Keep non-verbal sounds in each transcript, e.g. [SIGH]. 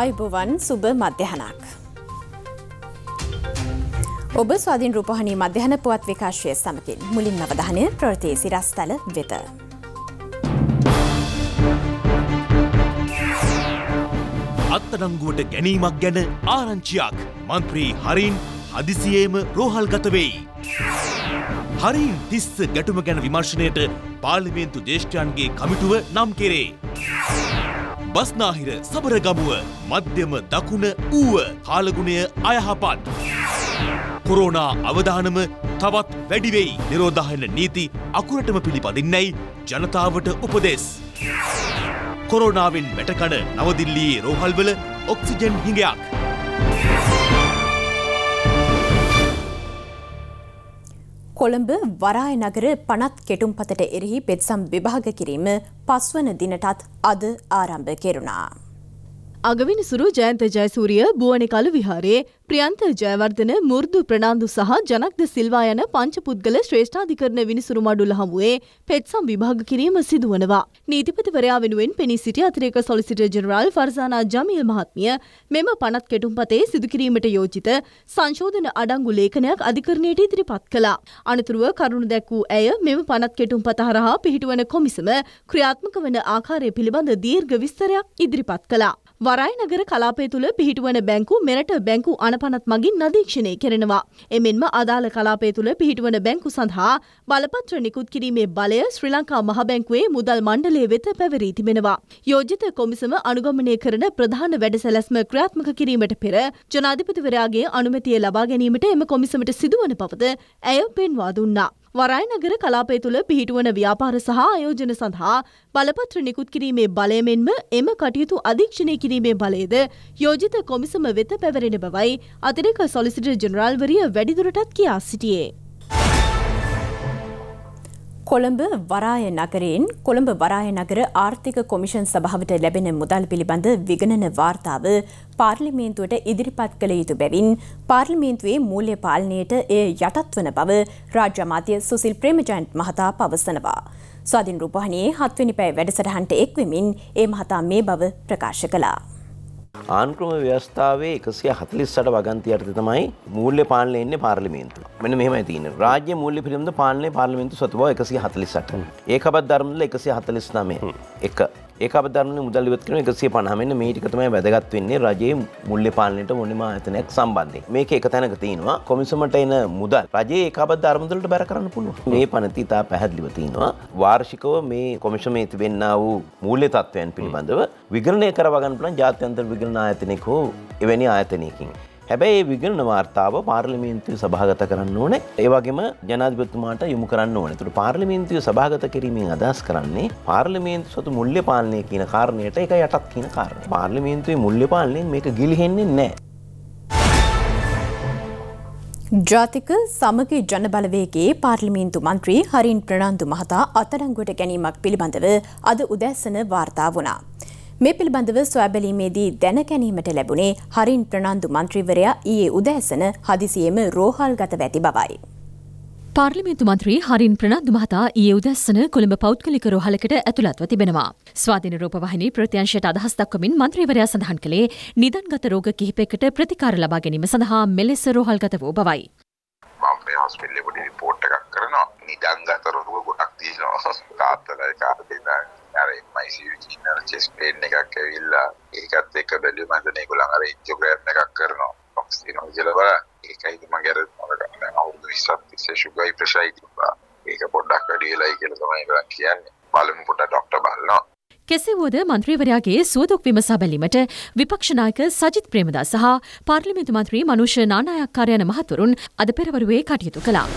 ආයුබවන් සුබ මධ්‍යහනක්. ඔබ ස්වාධීන් රූපහණී මධ්‍යහන පුවත් විකාශය සමකින් මුලින් අවධානය ප්‍රෘතිය සිරස්ථල වෙත. අත්තඩංගුවට ගැනීමක් ගැන ආරංචියක් මන්ත්‍රී හරින් හදිසියේම රෝහල් ගතවෙයි. හරින් තිස්ස ගැටුම ගැන විමර්ශණයට පාර්ලිමේන්තු දේශ්ඨයන්ගේ කමිටුව නම් කෙරේ. බස්නාහිර සබරගමුව මධ්‍යම දකුණ ඌව කාලගුණය අයහපත්. කොරෝනා අවධානම තවත් වැඩිවෙයි නිරෝධායන නීති අකුරටම පිළිපදින්නයි ජනතාවට උපදෙස්. කොරෝනාවෙන් වැටකඩ නවදිල්ලී රෝහල්වල ඔක්සිජන් හිඟයක්. කොළඹ වරාය නගර පනත් කෙටුම්පතට එරෙහි පෙත්සම් විභාග කිරීම පස්වන දිනටත් අද ආරම්භ කෙරුණා. අගවිනිසුරු ජයන්ත ජයසූරිය බුවනිකලු විහාරයේ ප්‍රියන්ත ජයවර්ධන මුර්දු ප්‍රනාන්දු සහ ජනක්ද සිල්වා යන පංචපුද්ගල ශ්‍රේෂ්ඨාධිකරණ විනිසුරු මඩුල්ල හමුවේ පෙත්සම් විභාග කිරීම සිදුවනවා. නීතිපතිවරයා වෙනුවෙන් පෙනී සිටි අතිරේක සොලිසිටර් ජෙනරාල් ෆර්සානා ජමීල් මහත්මිය මෙම පනත් කෙටුම්පතේ සිදුකිරීමට යෝජිත සංශෝධන අඩංගු ලේඛනයක් අධිකරණයට ඉදිරිපත් කළා. අනතුරුව කරුණු දැක් වූ ඇය මෙම පනත් කෙටුම්පත හරහා පිහිටුවන කොමිසම ක්‍රියාත්මක වන ආකාරය පිළිබඳ දීර්ඝ විස්තරයක් ඉදිරිපත් කළා. වරායනගර කලාපය තුළ පිහිටුවන බැංකු මෙරට බැංකු අනපනත් මගින් නදීක්ෂණය කෙරෙනවා. එමෙන්ම අදාළ කලාපය තුළ පිහිටුවන බැංකු සඳහා බලපත්‍ර නිකුත් කිරීමේ බලය ශ්‍රී ලංකා මහබැංකුවේ මුදල් මණ්ඩලය වෙත පැවරී තිබෙනවා. යෝජිත කොමිසම අනුගමනය කරන ප්‍රධාන වැඩසැලැස්ම ක්‍රියාත්මක කිරීමට පෙර ජනාධිපතිවරයාගේ අනුමැතිය ලබා ගැනීමට එම කොමිසමට සිදුවන පවද ඇය පෙන්වා දුන්නා. වරායනගර කලාපය තුළ පිහිටුවන ව්‍යාපාර සහ ආයෝජන සඳහා බලපත්‍ර නිකුත් කිරීමේ බලය මෙන්ම එම කටයුතු අධීක්ෂණය කිරීමේ බලයද යෝජිත කොමිසම වෙත පැවරෙන බවයි අතිරේක සොලිසිටර් ජෙනරාල්වරිය වැඩිදුරටත් කියා සිටියේ. කොළඹ වරාය නගරයෙන් කොළඹ වරාය නගර ආර්ථික කොමිෂන් සභාවට ලැබෙන මුදල් පිළිබඳ විගණන වාර්තාව පාර්ලිමේන්තුවට ඉදිරිපත් කළ යුතු බැවින් පාර්ලිමේන්තුවේ මූල්‍ය පාලනයට එය යටත් වන බව රාජ්‍ය අමාත්‍ය සුසිල් ප්‍රේමජයන්ත් මහතා පවසනවා. ස්වාධින් රූපහණයේ හත්වනි පැය වැඩසටහන්ට එක්වෙමින් ඒ මහතා මේ බව ප්‍රකාශ කළා. ආන්ක්‍රම ව්‍යවස්ථාවේ එකසිය හතලිස්සට වගන්ති අර්ථ තමයි මූල්‍ය පාලනය එන්නේ පාර්ලිමේන්තු මෙන මෙහම තින රාජ්‍ය මූල්‍ය පිළිබඳ පාලනය පාර්ලිමේන්තු සතුව එකසිය හතලිසට ඒකබත් ධර්මල එකසිය හතලිස් නමේ එක ඒකපධරණ මුදල් ඉවත් කරන එකසිය පනහමෙන් මේ ටික තමයි වැදගත් වෙන්නේ රජයේ මුල්්‍ය පාලනයට මොනිම ආයතනයක් සම්බන්ධයෙන්. මේක එක තැනක තියෙනවා කොමිසමට එන මුදල් රජයේ ඒකපත් ධර්මදලට බැර කරන්න පුළුවන්. මේ පනති ඉතා පැහැදිලිව තියෙනවා. වාර්ෂිකව මේ කොමිෂමේ තිබෙන්න්න වූ මූල්‍ය තත්ත්වයන් පිළිබඳව විග්‍රණය කරවගන්න පුළන් ජාත්‍යන්තර විග්‍රණ ආයතනෙක හෝ එවැනි ආයතනයකින්. හැබැයි ඒ විගණන වාර්තාව පාර්ලිමේන්තුව සභාගත කරන්න ඕනේ ඒවගේම ජනාධපතුමාට යොමු කරන්න ඕන තුට පාර්ලිමේන්තුව සභාගත කිරීමෙන් අදහස් කරන්නේ පාර්ලිමේන්තු සතු මුල්්‍ය පාලනය කියන කාරණයට එක යටත් කියන කාරණ පාර්ලිමේන්තුවේ මුල්්‍ය පාලනයෙන් මේක ගිලිහෙන්නේ නෑ. ජාතික සමග ජනබලවේගේ පාර්ලිමේන්තු මන්ත්‍රී හරින් ප්‍රනාන්දු මහතා අතරංගුවට ගැනීමක් පිළිබඳව අද උදැස්සන වාර්තා වනාා. මේ පිළිබඳව සොයාබැලීමේදී දැනගැනීමට ලැබුණේ හරින් ප්‍රනාන්දු මන්ත්‍රීවරයා ඊයේ උදෑසන හදිසියෙම රෝහල් ගත වැති බවයි. පාර්ලිමේන්තු මන්ත්‍රී හරින් ප්‍රනාන්දු මහතා ඊයේ උදැස්සන කොළඹ පෞද්ගලික රෝහලකට ඇතුළත්ව තිබෙනවා. ස්වාධීන රූපවාහිනී ප්‍රත්‍යංශයට අදහස් දක්වමින් මන්ත්‍රීවරයා සඳහන් කළේ නිදන්ගත රෝග කිහිපයකට ප්‍රතිකාර ලබා ගැනීම සඳහා මෙලෙස රෝහල්ගත වූ බවයි. මම මේ හොස්පිටලේ පොඩි රිපෝට් එකක් කරනවා. නිදන්ගත රෝග ගොඩක් තියෙනවා. [LAUGHS] තාත්තලා ඒක දෙන්නා අර මයිසිවිචිනර චෙස් ප්ලේන් එකක් ඇවිල්ලා ඒකත් එක්ක බැලුවම හිතන ඒගොල්ලන් අර ඉන්ජෝග්‍රෑම් එකක් කරනවා බොක්ස් දිනවා කියලා බලන්න ඒකයි මගේ අර මම අවුරුදු 20ක් තිස්සේ සුගයි ප්‍රෙෂරයි තිබ්බා ඒක පොඩ්ඩක් වැඩි වෙලයි කියලා තමයි ඒගොල්ලන් කියන්නේ බලමු පොඩ්ඩක් ડોක්ටර් බලනවා කෙසේ වුවද මන්ත්‍රීවරයාගේ සුවදුක් විමසා බැලීමට විපක්ෂනායක සජිත් ප්‍රේමදා සහ පාර්ලිමේන්තු මන්ත්‍රී මනුෂ නානායක්කාරයන මහතුරුන් අද පෙරවරුවේ කටයුතු කළා.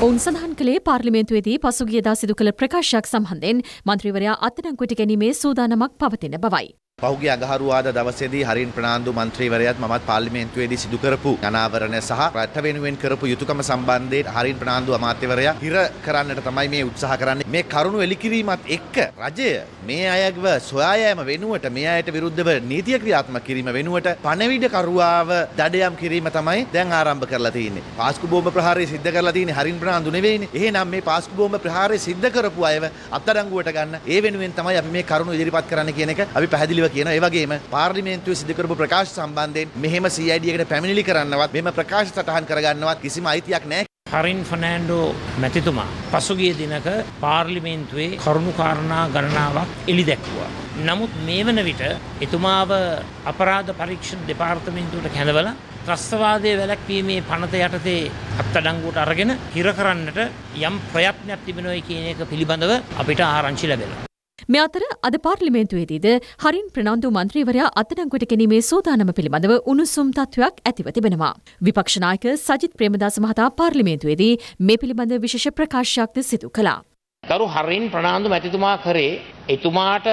ඔවුන් සඳහන් කළේ පාර්ලිමේන්තුවේදී පසුගියදා සිදු කළ ප්‍රකාශයක් සම්බන්ධයෙන් මන්ත්‍රීවරයා අත්අඩංගුවට ගැනීමේ සූදානමක් පවතින බවයි. පහුගේ අගහරුවාද දවසේදී හරින් ප්‍රනාන්දු මන්ත්‍රීවරයාත් මමත් පාර්ලිමේන්තුවේදී සිදු කරපු අනාවරණ සහ රට වෙනුවෙන් කරපු යුතුයකම සම්බන්ධයෙන් හරින් ප්‍රනාන්දු අමාත්‍යවරයා හිර කරන්නට තමයි මේ උත්සාහ කරන්නේ. මේ කරුණු එලිකිරීමත් එක්ක රජය මේ අයව සොයා යාම වෙනුවට මේ අයට විරුද්ධව නීතිය ක්‍රියාත්මක කිරීම වෙනුවට පණවිඩ කරුවාව දඩයම් කිරීම තමයි දැන් ආරම්භ කරලා තියෙන්නේ. පාස්කු බෝම්බ ප්‍රහාරය සිද්ධ කරලා තියෙන්නේ හරින් ප්‍රනාන්දු නෙවෙයිනේ. එහෙනම් මේ පාස්කු බෝම්බ ප්‍රහාරය සිද්ධ කරපු අයව අත්අඩංගුවට ගන්න ඒ වෙනුවෙන් තමයි අපි මේ කරුණු ඉදිරිපත් කරන්න කියන එක අපි පැහැදිලිව කියන ඒ වගේම පාර්ලිමේන්තුවේ සිදු කරපු ප්‍රකාශ සම්බන්ධයෙන් මෙහෙම CID එකට පැමිණිලි කරන්නවත් මෙහෙම ප්‍රකාශ සටහන් කරගන්නවත් කිසිම අයිතියක් නැහැ. හරින් ෆනෑන්ඩෝ මැතිතුමා පසුගිය දිනක පාර්ලිමේන්තුවේ කරුණු කාරණා ගණනාවක් එලි දැක්වුවා. නමුත් මේ වන විට එතුමාව අපරාධ පරීක්ෂණ දෙපාර්තමේන්තුවට කැඳවලා ත්‍රස්තවාදය වැළැක්වීමේ පනත යටතේ අත්අඩංගුවට අරගෙන හිර කරන්නට යම් ප්‍රයත්නයක් තිබෙනොයි කියන එක පිළිබඳව අපිට ආරංචි ලැබෙනවා. මේ අතර අද පාර්ලිමේන්තුවේදීද හරින් ප්‍රනාන්දු මන්ත්‍රීවරයා අත්අඩංගුවට ගැනීමේ සූදානම පිළිබඳව උණුසුම් තත්වයක් ඇතිව තිබෙනවා. විපක්ෂ නායක සජිත් ප්‍රේමදාස මහතා පාර්ලිමේන්තුවේදී මේ පිළිබඳ විශේෂ ප්‍රකාශයක්ද සිදු කළා. දරු හරින් ප්‍රනාන්දු මැතිතුමා කරේ එතුමාට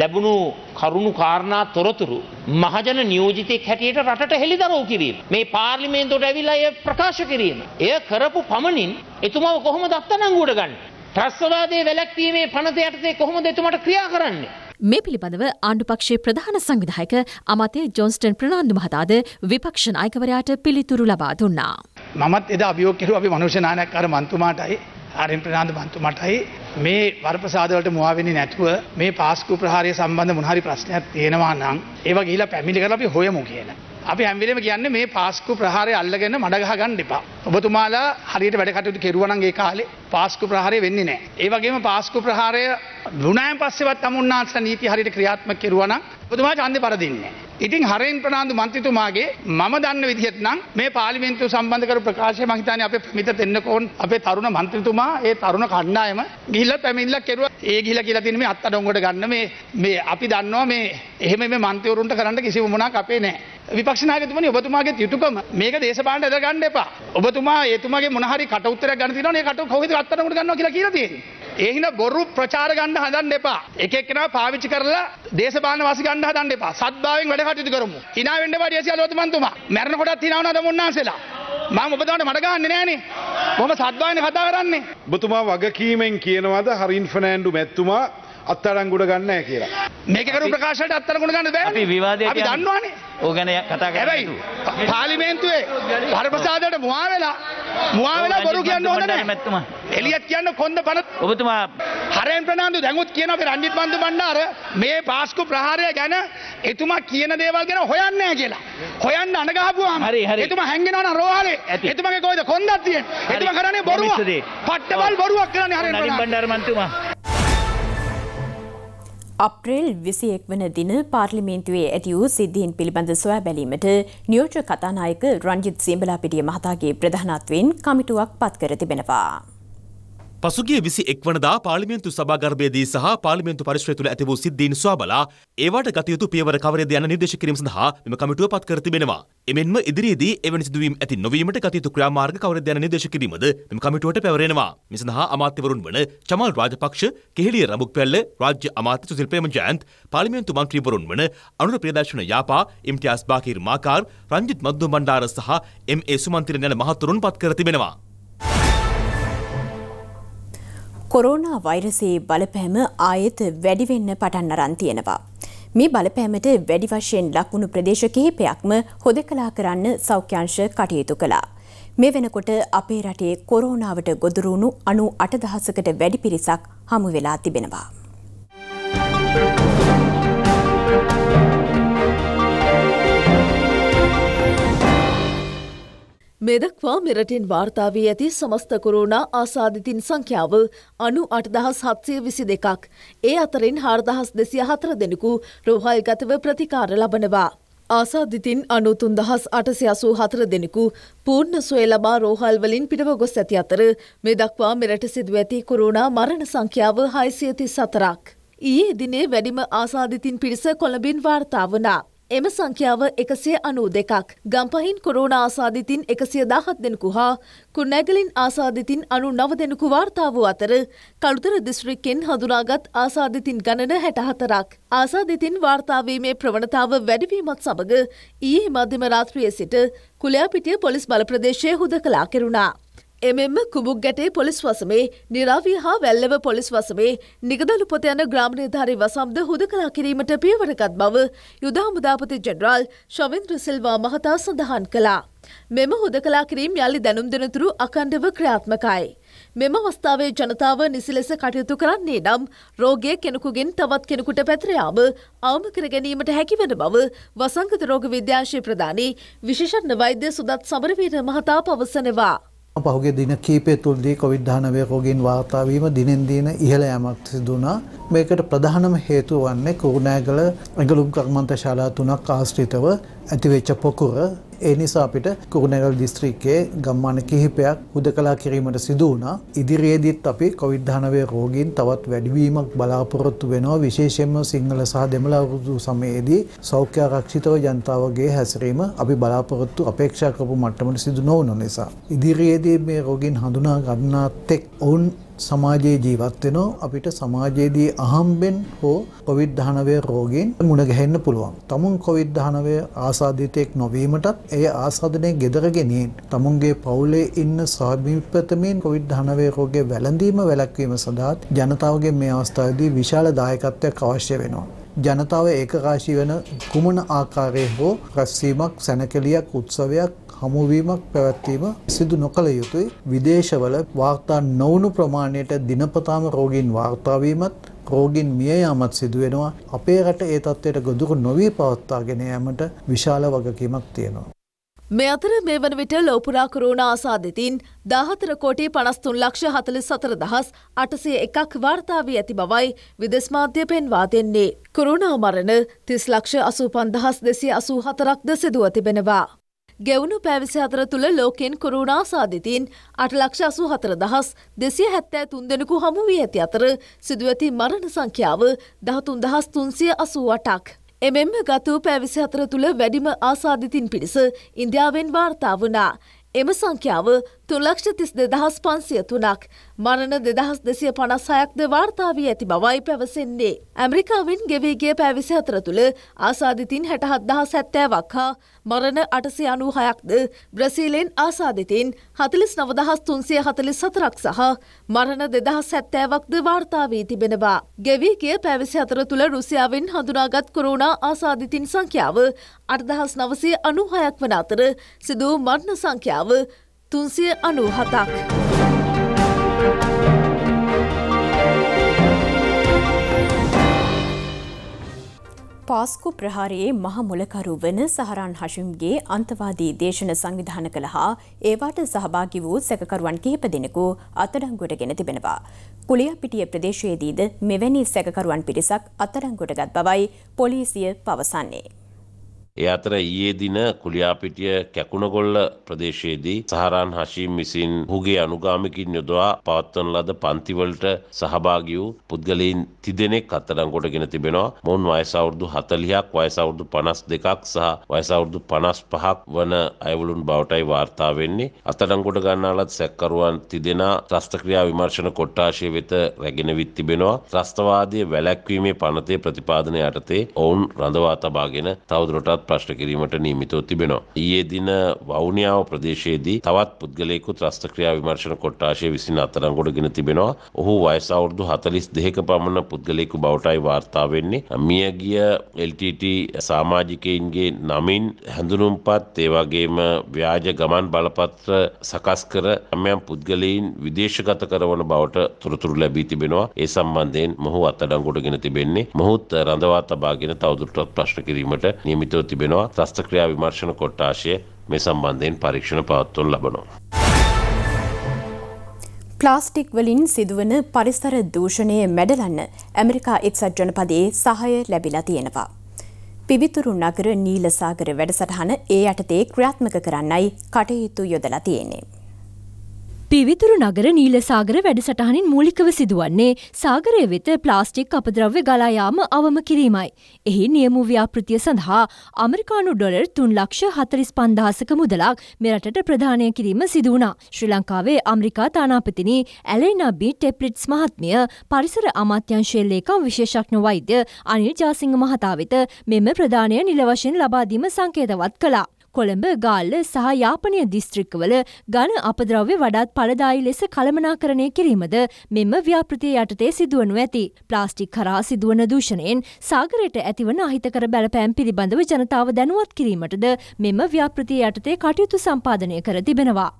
ලැබුණු කරුණු කාරණා තොරතුරු මහජන නියෝජිතෙක් හැටියට රටට හෙළිදරව් කිරීම. මේ පාර්ලිමේන්තුවට ඇවිල්ලා එය ප්‍රකාශ කිරීම. එය කරපු පමණින් එතුමාව කොහොමද අත්අඩංගුවට ගන්නේ? ත්‍රස්වාදයේ වැළැක්වීමේ පනත යටතේ කොහොමද එතුමට ක්‍රියා කරන්නේ? මේ පිළිබඳව ආණ්ඩුපක්ෂයේ ප්‍රධාන සංවිධායක අමාත්‍ය ජොන්ස්ටන් ප්‍රනාන්දු මහතාද විපක්ෂ නායකවරයාට පිළිතුරු ලබා දුන්නා. මමත් එදා අභියෝග කෙරුවා අපි මනුෂ්‍ය නායකකාර මන්තුමාටයි ආර්.එම්. ප්‍රනාන්දු මන්තුමාටයි මේ වරප්‍රසාදවලට මුවා වෙන්නේ නැතුව මේ පාස්කු ප්‍රහාරය සම්බන්ධ මොන හරි ප්‍රශ්නයක් තියෙනවා නම් ඒවා ගිහිලා පැමිණි කරලා අපි හොයමු කියලා. අපි හැමිලම කියන්නේ මේ පාස්කු ප්‍රහාරය අල්ලගෙන මඩගහ ගන්න එපා. ඔබතුමාලා හරියට වැඩ කටයුතු කෙරුවනන්ගේ කාලේ පාස්කු ප්‍රහාරය වෙන්නේ නෑ. ඒ වගේම පාස්කු ප්‍රහාරය දුනෑන් පස්සෙවත් අමුන්නාන්ස නීති හරියට ක්‍රියාත්මක කෙරුවනම් ඔබතුමා ඡන්දේ පරදින්නේ නෑ. ඉතින් හරෙන් ප්‍රනාාන්දු මන්තිතුමාගේ මම දන්න විදිහත් නම් මේ පාලිමෙන්තු සම්බන්ධකර ප්‍රකාශය මහිතන අප මිත එන්නකෝන් අපේ තරුණ මන්ත්‍රතුමා ඒ තරුණ කණ්ඩායම ගිල්ල පැමිල්ලක් කෙරුව ඒ ගිල කියලතිනීම අත්ත ඩොංගොට ගන්න මේ අපි දන්නවා මේ එහෙම මේ මන්තවරුන්ට කරන්න කිසි මුණක් අපේ නෑ. විපක්ෂනාගතුමනි ඔබතුමාගේ යුතුකම මේක දේශපාලනට ඇදගන්න එපා. ඔබතුමා ඒතුමාගේ මොනහරි කට උත්තරයක් ගන්න තියෙනවා නේ කට කොහෙද අත්තනකට ගන්නවා කියලා කියලා තියෙනවා. ඒහින බොරු ප්‍රචාර ගන්න හදන්න එපා. එක එක්කෙනා පාවිච්චි කරලා දේශපාලන වාසි ගන්න හදන්න එපා. සත්භාවයෙන් වැඩ කටයුතු කරමු. hina වෙන්න එපා ඩීසී අලෝතමන්තුමා. මැරෙන කොටත් hina වුණාද මුන්නාන්සෙලා. මම ඔබතුමාට මඩ ගහන්නේ නෑනේ. මම සත්භාවයෙන් කතා කරන්නේ. ඔබතුමා වගකීමෙන් කියනවාද හරින් ෆර්නෑන්ඩු මැතිතුමා අත්තරන් ගුණ ගන්න කියලා. මේකකරු ප්‍රකාශයට අත්තරගුණ ගන්න බෑ විවාද අපි දන්නවානේ ඕගැන කතා කරයි පාලිමේන්තුවේ හරපසාදට මවාවෙලා මවාවෙලා බොරු කියන්න ඕන මැත්තුම එලියත් කියන්න කොන්ද පනත් ඔබතුමා හරෙන් ප්‍රනාාන්දු දැමුත් කියන අපේ රන්ජිත් බන්ධ බන්නාර මේ පාස්කු ප්‍රහාරය ගැන එතුමා කියන දේවල් ගැන හොයන්න කියලා හොයන්න අනගහපුවාම එතුම හැගෙනවන රෝහලේ එතුමගේ කොයිද කොන්දත් තියෙන් එතුම කරන්නේ බොරුව පට්ටබල් බොරුවක් කරන්න හර බන්ඩර්මන්තුමා අප්‍රේල් විසි එක්වන දින පාර්ලිමේන්තුවේ ඇති වූ සිද්ධීන් පිළිබඳ සොයා බැලීමට නියෝජ කතානායක රංජිත් සීම්බලාපිටිය මහතාගේ ප්‍රධානත්වයෙන් කමිටුවක් පත් කර තිබෙනවා. පසුගිය විසි එක්වනදා පාලිමෙන්තු සභාගර්භයේදී සහ පාලිමෙන්තු පරිශ්‍රය තුළ ඇති වූ සිද්ධීන් සොයාබලා ඒවට ගතයුතු පියවර කවරේද යන නිර්දේශ කිරීම සඳහා මෙම කමිටුව පත් කර තිබෙනවා. එමෙන්ම ඉදිරියේදී එවැනි සිදුවීම් ඇති නොවීමට ගතයුතු ක්‍රියාමාර්ග කවරේද යන නිර්දේශ කිරීමද මෙම කමිටුවට පැවරෙනවා. මේ සඳහා අමාත්‍යවරුන් වන චමල් රාජපක්ෂ, කෙහෙළිය රඹුක්පැල්ල, රාජ්‍ය අමාත්‍ය සුසිල් ප්‍රේමජයන්ත්, පාර්ලිමේන්තු මන්ත්‍රීවරුන් වන අනුර ප්‍රියදර්ශන යාපා, ඉම්තියාස් බාකිර් මාකාර්, රංජිත් මද්දු බණ්ඩාර සහ එම්.ඒ. සුමන්තිරන් යන මහතුරුන් පත් කර තිබෙනවා. කොරෝනා වෛරසයේ බලපෑම ආයෙත් වැඩිවෙන්න පටන් අරන් තියෙනවා. මේ බලපෑමට වැඩි වශයෙන් ලකුණු ප්‍රදේශ කිහිපයක්ම හොදකලා කරන්න සෞඛ්‍යංශ කටයුතු කළා. මේ වෙනකොට අපේ රටේ කොරෝනාවට ගොදුරුණු අනු අටදහසකට වැඩි පිරිසක් හමු වෙලා තිබෙනවා. මෙදක්වා මෙරටින් වාර්තාාවී ඇති සමස්තකරුණා ආසාධිතින් සංඛ්‍යාව අනු අටදහස් හත්සය විසි දෙකක්. ඒ අතරින් හාර්දහස් දෙසිය හතර දෙනෙකු රෝහල්ගතව ප්‍රතිකාර ලබනවා. ආසාධිතින් අනුතුන් දහස් අටසි අසූ හතර දෙනෙකු පූර්ණ සුවේ ලබා රෝහල්වලින් පිටව ගොස් ඇති අතර මෙදක්වා මෙරට සිදුව ඇති කුරුණා මරණ සංඛ්‍යාව හයිසියති සතරක්. ඊයේ දිනේ වැඩිම ආසාධිතින් පිරිස කොළඹින් වාර්තාාවනා. එම සංඛ්‍යාව එකසිය අනූ දෙකක්. ගම්පහින් කොරෝණ ආසාධිතින් එකසිය දාහත් දෙනෙකු හා කුන්නැගලින් ආසාධිතින් අනු නව දෙනෙකු වාර්තා වූ අතර කළුතර දිස්ත්‍රික්කෙන් හඳුනාගත් ආසාධිතින් ගණන හැටහතරක්. ආසාධිතින් වාර්තාවීමේ ප්‍රවණතාව වැඩිවීමත් සමඟ ඊයේ මධ්‍යම රාත්‍රිය සිට කුලයාපිටිය පොලිස් බල ප්‍රදේශය හුද කලා කෙරුණා. එමෙන්ම කුමුක්ගැටේ පොලිස් වසමේ නිරාවී හා වැල්ලව පොලිස් වසමේ නිගදලු පොත යන ග්‍රාමණයධාරී වසම්ද හුද කලා කිරීමට පියවරගත් බව යුදා මුදාපති ජෙනරාල් ශවින්ද්‍ර සිල්වා මහතා සඳහන් කළා. මෙම හුද කලා කිරීම් යළි දැනුම් දෙනතුරු අකණ්ඩව ක්‍රියාත්මකයි. මෙම අවස්ථාවේ ජනතාව නිසි ලෙස කටයුතු කරන්නේ නම් රෝගය කෙනෙකුගෙන් තවත් කෙනෙකුට පැතරයාම අවම කර ගැනීමට හැකිවන බව වසංගත රෝග විද්‍යාශය ප්‍රධානී විශේෂණ වෛද්‍ය සුදත් සමරවීර මහතා පවසනවා. පහුගේ දින කීපය තුල්දී කොවිද්ධානවය රෝගීන් වාර්තාාවීම දිනෙන් දින ඉහළ යමක් සිදුනා මේකට ප්‍රධානම හේතු වන්නේ කුරුණෑගල ඇගලුම් කර්මන්ත ශාලා තුනක් ආශ්‍රිතව ඇතිවෙච්ච පොකුර ඒ නිසා අපිට කුරුණෑගල දිස්ත්‍රික්කයේ ගම්මාන කිහිපයක් හුදකලා කිරීමට සිදු වුණා. ඉදිරියේදීත් අපි COVID-19 රෝගීන් තවත් වැඩිවීමක් බලාපොරොත්තු වෙනවා. විශේෂයෙන්ම සිංහල සහ දෙමළ අවුරුදු සමයේදී සෞඛ්‍ය ආරක්ෂිතව ජනතාවගේ හැසිරීම අපි බලාපොරොත්තු අපේක්ෂා කරපු මට්ටමට සිදු නොවන නිසා. ඉදිරියේදී මේ රෝගීන් හඳුනා ගන්නා තෙක් ඔවුන් සමාජයේ ජීවත් වෙනවා අපිට සමාජයේදී අහම්බෙන් හෝ කොවිඩ්-19 රෝගයෙන් මුණ ගැහෙන්න පුළුවන්. තමුන් කොවිඩ්-19 ආසාදිතෙක් නොවීමටත් එය ආසාදනයේ gedara ගෙනින් තමුන්ගේ පවුලේ ඉන්න සහභාගීත්වයෙන් කොවිඩ්-19 රෝගයේ වැළඳීම වැළැක්වීම සඳහා ජනතාවගේ මේ අවස්ථාවේදී විශාල දායකත්වයක් අවශ්‍ය වෙනවා. ජනතාව ඒකරාශී වන කුමන ආකාරයේ හෝ රැස්වීමක් සැනකෙලියක් උත්සවයක් හමුවීමක් පැවැත්වීම සිදු නොකළ යුතුයි විදේශවල වාර්තා නොවුණු ප්‍රමාණයට දිනපතාම රෝගීන් වාර්තාවීමත් රෝගින් මිය යාමත් සිදුවෙනවා අපේ රට ඒ තත්ත්වයට ගොදුරු නොවී පවත්වාගෙන යාමට විශාල වගකීමක් තියෙනවා මේ අතර මේ වන විට ලෝපුරා කොරෝනා ආසාදිතින් දාහතර කෝටි පනස්තුන් ලක්ෂ හතලි සතර දහස් අටසේ එකක් වාර්තාාවී ඇති බවයි විදෙස්මාධ්‍ය පෙන්වා දෙන්නේ. කොරුණා මරණ තිස් ලක්ෂ අසූ පන්දහස් දෙසි අසූ හතරක්ද සිදුව තිබෙනවා. ගෙවුණු පැවිසි අතර තුළ ලෝකෙන් කොරුණා සාධිතින් අට ලක්ෂ අසූ හතර දහස් දෙසිය හැත්තෑ තුන් දෙෙනෙකු හමු වී ඇති අතර සිදුවඇති මරණ සංඛ්‍යාව දහතුන් දහස් තුන්සිය අසූ වටක්. එමෙන්ම ගතූ පැවිසි අතර තුළ වැඩිම ආසාධිතින් පිණිස ඉන්දියාවෙන් වාර්තා වනා. එම සංඛ්‍යාව තුලක්ෂ තිස් දෙදහස් පන්සිය තුනක් මරණ දෙදහස් දෙසිය පනස්හයක්ද වාර්තාාවී ඇති බවයි පැවසෙන්නේ. ඇමරිකාවෙන් ගෙවේගේ පැවිසි අතර තුළ ආසාධිතින් හැටහත්දා සැත්තෑවක් හා මරණ අටසි අනූ හයක්ද බ්‍රසීලෙන් ආසාධිතින් හතලිස් නවදහස් තුන්සිය හතලිස් සතරක් සහ මරණ දෙදහස් සැත්තෑවක්ද වාර්තාාවී තිබෙනවා. ගෙවේගේ පැවිසි අතර තුළ රුසියාවෙන් හඳුනාගත් කොරුණා ආසාධිතින් සංඛ්‍යාව අටදහස් නවසේ අනුහයක් වන අතර සිදූ මරණ සංඛ්‍යාව තුන්සිය අනූ හතක්. පාස්කු ප්‍රහාරයේ මහමුලකරු වන සහරන් හශුම්ගේ අන්තවාදී දේශන සංවිධාන කළ හා ඒවාට සහභාගි වූ සැකකරුවන් කිහිප දෙනෙකු අත්අඩංගුවට ගෙන තිබෙනවා. කුලියපිටිය ප්‍රදේශයේදීද මෙවැනි සැකකරුවන් පිරිසක් අත්අඩංගුවට ගත් බවයි පොලිසිය පවසන්නේ. ඒ අතර ඊයේ දින කුලියාපිටිය කැකුණගොල්ල ප්‍රදේශයේදී සහරන් හශීම් විසින් හුගේ අනුගාමිකින් යොදවා පවත්වන ලද පන්තිවලට සහභාගී වූ පුද්ගලයන් තිදෙනෙක් අත්අඩංගුවටගෙන තිබෙනවා. මොවුන් වයස අවුරුදු 40ක්, වයස අවුරුදු 52ක් සහ වයස අවුරුදු 55ක් වන අයවලුන් බවටයි වාර්තා වෙන්නේ. අත්අඩංගුවට ගන්නා ලද සැකකරුවන් තිදෙනා ත්‍රස්තක්‍රියා විමර්ශන කොට්ටාශය වෙත රැගෙන විත් තිබෙනවා. ත්‍රස්තවාදී වැළැක්වීමේ පනතේ ප්‍රතිපාදන යටතේ ඔවුන් රඳවා තබාගෙන තවදුරටත් ප්‍රශ්න කිරීමට නියමිතව තිබෙනවා. ඊයේ දින වවුනියාව ප්‍රදේශයේදී තවත් පුද්ගලයෙකු ත්‍රස්ත ක්‍රියා විමර්ශන කොට්ටාශය විසින් අත්අඩංගුවට ගෙන තිබෙනවා. ඔහු වයස අවුරුදු 42ක පමණ පුද්ගලයෙකු බවටයි වාර්තා වෙන්නේ. මියගිය LTT සමාජිකයින්ගේ නමින් හැඳුනුම්පත් ඒ වගේම ව්‍යාජ ගමන් බලපත්‍ර සකස් කර යම් පුද්ගලයින් විදේශගත කරවන බවට තොරතුරු ලැබී තිබෙනවා. ඒ සම්බන්ධයෙන් මොහු අත්අඩංගුවට ගෙන තිබෙන්නේ. මොහුත් රඳවා තබාගෙන තවදුරටත් ප්‍රශ්න කිරීමට නියමිතව තිබෙනවා ත්‍රස්තක්‍රියා විමර්ශන කොට්ටාශය මේ සම්බන්ධයෙන් පරීක්ෂණ පවත්වොන් ලබනවා. ප්ලාස්ටික් වලින් සිදුවන පරිසර දූෂණය මැඩලන්න ඇමරිකා එක්සත් ජනපදයේ සහය ලැබිලා තියෙනවා. පිවිතුරු නගර නීලසාගර වැඩසටහන ඒ යටතේ ක්‍රියාත්මක කරන්නයි කටයුතු යොදලා තියෙන්නේ. පිවිතුරු නගර නීල සාගර වැඩසටහනින් මූලිකව සිදුවන්නේ සාගරය වෙත ප්ලාස්ටික් අපද්‍රව්‍ය ගලායාම අවම කිරීමයි. එහි නියමූ ව්‍යාපෘතිය සඳහා අමරිකානු ඩොලර් තුන් ලක්ෂ හතරිස් පන්දහසක මුදලක් මෙරටට ප්‍රධානය කිරීම සිදුවනා. ශ්‍රී ලංකාවේ අමරිකා තානාපතිනි ඇලේනබී ටෙප්ලිට්ස් මහත්මිය පරිසර අමාත්‍යංශයේ ලේකම් විශේෂඥ වෛද්‍ය අනිල් ජාසිංහ මහතා වෙත මෙම ප්‍රධානය නිල වශයෙන් ලබාදීම සංකේතවත් කළා. කොළඹ ගාල්ල සහ යාපනය දිස්ත්‍රික්කවල ඝන අපද්‍රව්‍ය වඩාත් පලදායි ලෙස කළමනාකරණය කිරීමද මෙම ව්‍යාපෘතිය යටතේ සිදුවනු ඇති. ප්ලාස්ටික් කරා සිදුවන දූෂණයෙන් සාගරයට ඇතිවන අහිතකර බැලපෑම් පිළිබඳව ජනතාව දැනුවත් කිරීමටද මෙම ව්‍යාපෘතිය යටතේ කටයුතු සම්පාදනය කර තිබෙනවා.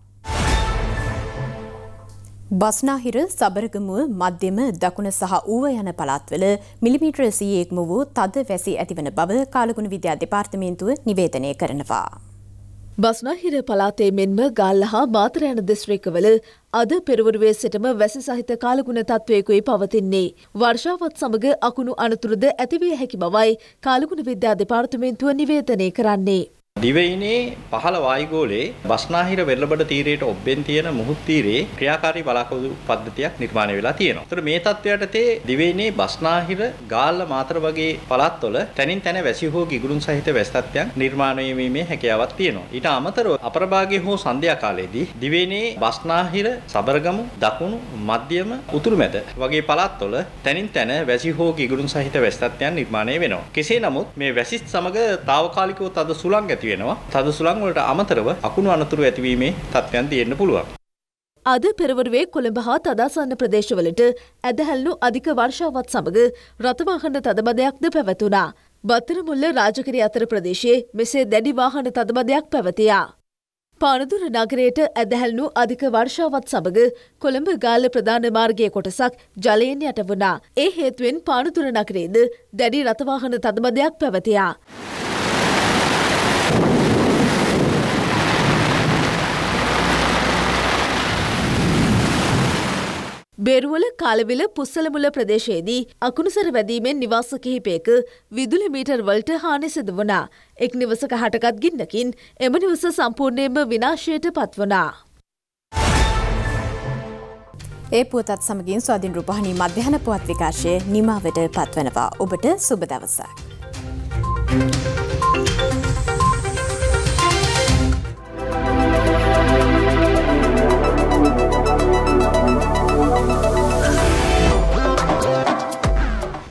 බස්නාහිර සබරගමුව මධ්‍යම දකුණ සහ ඌව යන පළාත්වල මිලිමීටර සීයෙක්ම වූ තද වැසි ඇතිවන බව කාලගුණ විද්‍යා දෙපාර්තමේන්තුව නිවේදනය කරනවා. බස්නාහිර පලාතේ මෙන්ම ගල්ල හා මාතරයන දිස්ත්‍රිකවල අද පෙරවරුවේ සිටම වැසි සහිත කාලගුණ තත්ත්වයකුයි පවතින්නේ. වර්ෂාවත් සමඟ අකුණු අනතුරද ඇතිවිය හැකි බවයි කාලගුණ විද්‍යා දෙපාර්තමේන්තුව නිවේදනය කරන්නේ. දිවයිනේ පහළ වායුගෝලයේ බස්නාහිර වෙරළබඩ තීරයට ඔබ්බෙන් තියෙන මුහුත් තීරයේ ක්‍රියාකාරී බලාකුළු පද්ධතියක් නිර්මාණය වෙලා තියෙනවා. ඒතර මේ තත්ත්වයට තේ දිවයිනේ බස්නාහිර ගාල්ල මාතර වගේ පළාත්වල තනින් තන වැසි හෝ ගිගුරුන් සහිත වැස් තත්ත්වයන් නිර්මාණය වීමේ හැකියාවක් තියෙනවා. ඊට අමතරව අපරභාගයේ හෝ සන්ධ්‍යා කාලයේදී දිවයිනේ බස්නාහිර සබරගමු දකුණු මධ්‍යම උතුරුමැද වගේ පළාත්වල තනින් තන වැසි හෝ ගිගුරුන් සහිත වැස් තත්ත්වයන් නිර්මාණය වෙනවා. කෙසේ නමුත් මේ වැසිත් සමග తాවකාලිකව තද සුළං ඇති වෙනවා. තද සුළං වලට අමතරව අකුණු අනතුරු ඇතිවීමේ තත්ත්වයන් තියෙන්න පුළුවන්. අද පෙරවරුවේ කොළඹ හා තදාසන්න ප්‍රදේශවලට ඇදහැල්ලු අධික වර්ෂාවත් සමඟ රථවාහන තදබදයක්ද පැවතුනා. බත්තරමුල්ල රාජකරි අතර ප්‍රදේශයේ මෙසේ දැඩි වාහන තදබදයක් පැවතියා. පානදුර නගරයට ඇදහැල්ලු අධික වර්ෂාවත් සමඟ කොළඹ ගාල්ල ප්‍රධාන මාර්ගයේ කොටසක් ජලයෙන් යට වුණා. ඒ හේතුවෙන් පානදුර නගරේද දැඩි රථවාහන තදබදයක් පැවතියා. බෙරුවල කාලවිල පුස්සලමුල ප්‍රදේශයේදී අකුණුසර වැදීමෙන් නිවාස කිහිපයක විදුලි මීටර් වලට හානි සිදු වුණා. එක් නිවසක හටගත් ගින්නකින් එම නිවස සම්පූර්ණයෙන්ම විනාශයට පත් වුණා. ඒ පුවතත් සමගින් ස්වාධීන් රූපහණී මධ්‍යහන පුවත් විකාශය නිමාවට පත්වනවා. ඔබට සුබ දවසක්. Thank you.